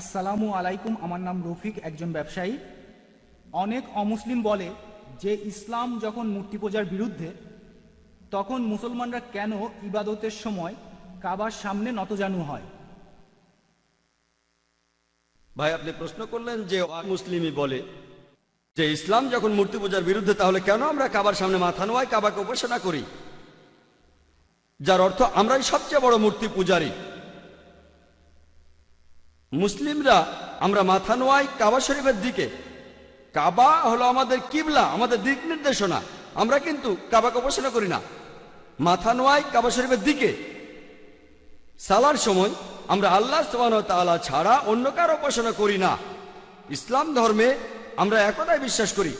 আসসালামু আলাইকুম আমার নাম রফিক একজন ব্যবসায়ী অনেক অমুসলিম বলে যে ইসলাম যখন মূর্তি পূজার বিরুদ্ধে তখন মুসলমানরা কেন ইবাদতের সময় কাবার সামনে নতজানু হয় ভাই আপনি প্রশ্ন করলেন যে মুসলিমই বলে যে ইসলাম যখন মূর্তি পূজার বিরুদ্ধে তাহলে কেন আমরা কাবার সামনে মাথা নোয়াই কাবাকে উপাসনা করি যার অর্থ আমরাই সবচেয়ে বড় মূর্তি পূজারী মুসলিমরা আমরা মাথা নোয়াই কাবা শরীফের দিকে কাবা হলো আমাদের কিবলা আমাদের দিক নির্দেশনা আমরা কিন্তু কাবাকে উপাসনা করি না মাথা নোয়াই কাবা শরীফের দিকে সালার সময় আমরা আল্লাহ তালা ছাড়া অন্য কারো উপাসনা করি না ইসলাম ধর্মে আমরা একদায় বিশ্বাস করি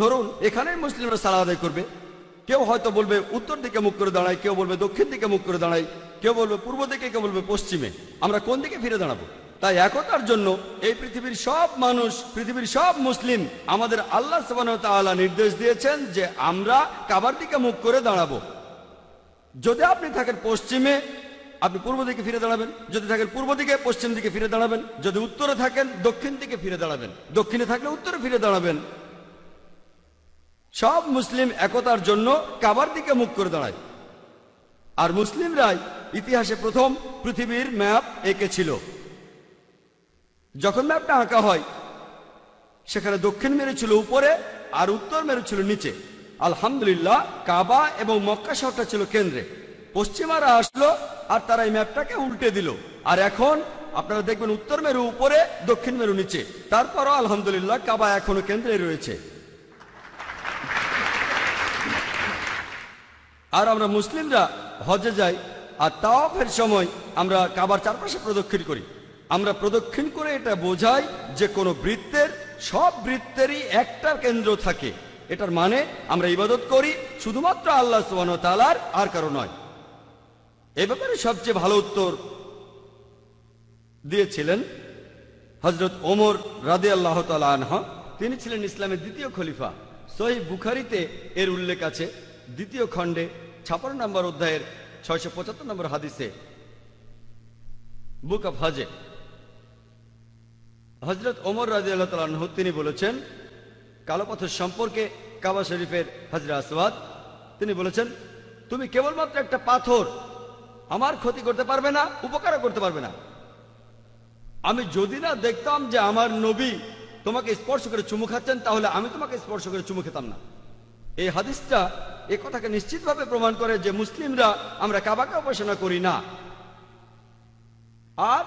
ধরুন এখানেই মুসলিমরা সালা আদায় করবে কেউ হয়তো বলবে উত্তর দিকে মুখ করে দাঁড়ায় কেউ বলবে দক্ষিণ দিকে মুখ করে দাঁড়ায় কেউ বলবে পূর্ব দিকে কেউ বলবে পশ্চিমে আমরা কোন দিকে ফিরে দাঁড়াবো তাই একতার জন্য এই পৃথিবীর সব মানুষ পৃথিবীর সব মুসলিম আমাদের আল্লাহ সাবানতালা নির্দেশ দিয়েছেন যে আমরা কাবার দিকে মুখ করে দাঁড়াবো যদি আপনি থাকেন পশ্চিমে আপনি পূর্ব দিকে ফিরে দাঁড়াবেন যদি থাকেন পূর্ব দিকে পশ্চিম দিকে ফিরে দাঁড়াবেন যদি উত্তরে থাকেন দক্ষিণ দিকে ফিরে দাঁড়াবেন দক্ষিণে থাকলে উত্তরে ফিরে দাঁড়াবেন সব মুসলিম একতার জন্য কাবার দিকে মুখ করে দাঁড়ায় আর মুসলিমরাই ইতিহাসে প্রথম পৃথিবীর ম্যাপ এঁকেছিল যখন ম্যাপটা আঁকা হয় সেখানে দক্ষিণ মেরেছিল উপরে আর উত্তর মেরেছিল নিচে আলহামদুলিল্লাহ কাবা এবং মক্কা শহরটা ছিল কেন্দ্রে পশ্চিমারা আসলো আর তারা এই ম্যাপটাকে উল্টে দিল আর এখন আপনারা দেখবেন উত্তর মেরু উপরে দক্ষিণ মেরু নিচে তারপরও আলহামদুলিল্লাহ কাবা এখনো কেন্দ্রে রয়েছে আর আমরা মুসলিমরা হজে যাই আর ফের সময় আমরা কাবার চারপাশে প্রদক্ষিণ করি আমরা প্রদক্ষিণ করে এটা বোঝাই যে কোনো বৃত্তের সব বৃত্তেরই একটা কেন্দ্র থাকে এটার মানে আমরা ইবাদত করি শুধুমাত্র আল্লাহ সোহান তালার আর কারো নয় এ ব্যাপারে সবচেয়ে ভালো উত্তর দিয়েছিলেন হজরত ওমর রাদে আল্লাহ তালা আনহা তিনি ছিলেন ইসলামের দ্বিতীয় খলিফা সহি বুখারিতে এর উল্লেখ আছে দ্বিতীয় খণ্ডে ছাপান্ন নম্বর অধ্যায়ের ছয়শো পঁচাত্তর নম্বর হাদিসে বুক অফ হজে হজরত ওমর রাজি আল্লাহ তিনি বলেছেন কালোপথের সম্পর্কে কাবা শরীফের হজরা আসবাদ তিনি বলেছেন তুমি কেবলমাত্র একটা পাথর আমার ক্ষতি করতে পারবে না উপকারও করতে পারবে না আমি যদি না দেখতাম যে আমার নবী তোমাকে স্পর্শ করে চুমু খাচ্ছেন তাহলে আমি তোমাকে স্পর্শ করে চুমু খেতাম না এই হাদিসটা এ কথাকে নিশ্চিতভাবে প্রমাণ করে যে মুসলিমরা আমরা কাবাকে উপাসনা করি না আর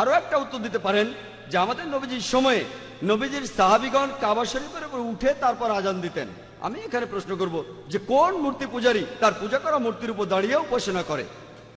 আরো একটা উত্তর দিতে পারেন যে আমাদের নবীজির সময়ে নবীজির সাহাবিগণ কাবা শরীফের উপর উঠে তারপর আজান দিতেন আমি এখানে প্রশ্ন করব যে কোন মূর্তি পূজারী তার পূজা করা মূর্তির উপর দাঁড়িয়ে উপাসনা করে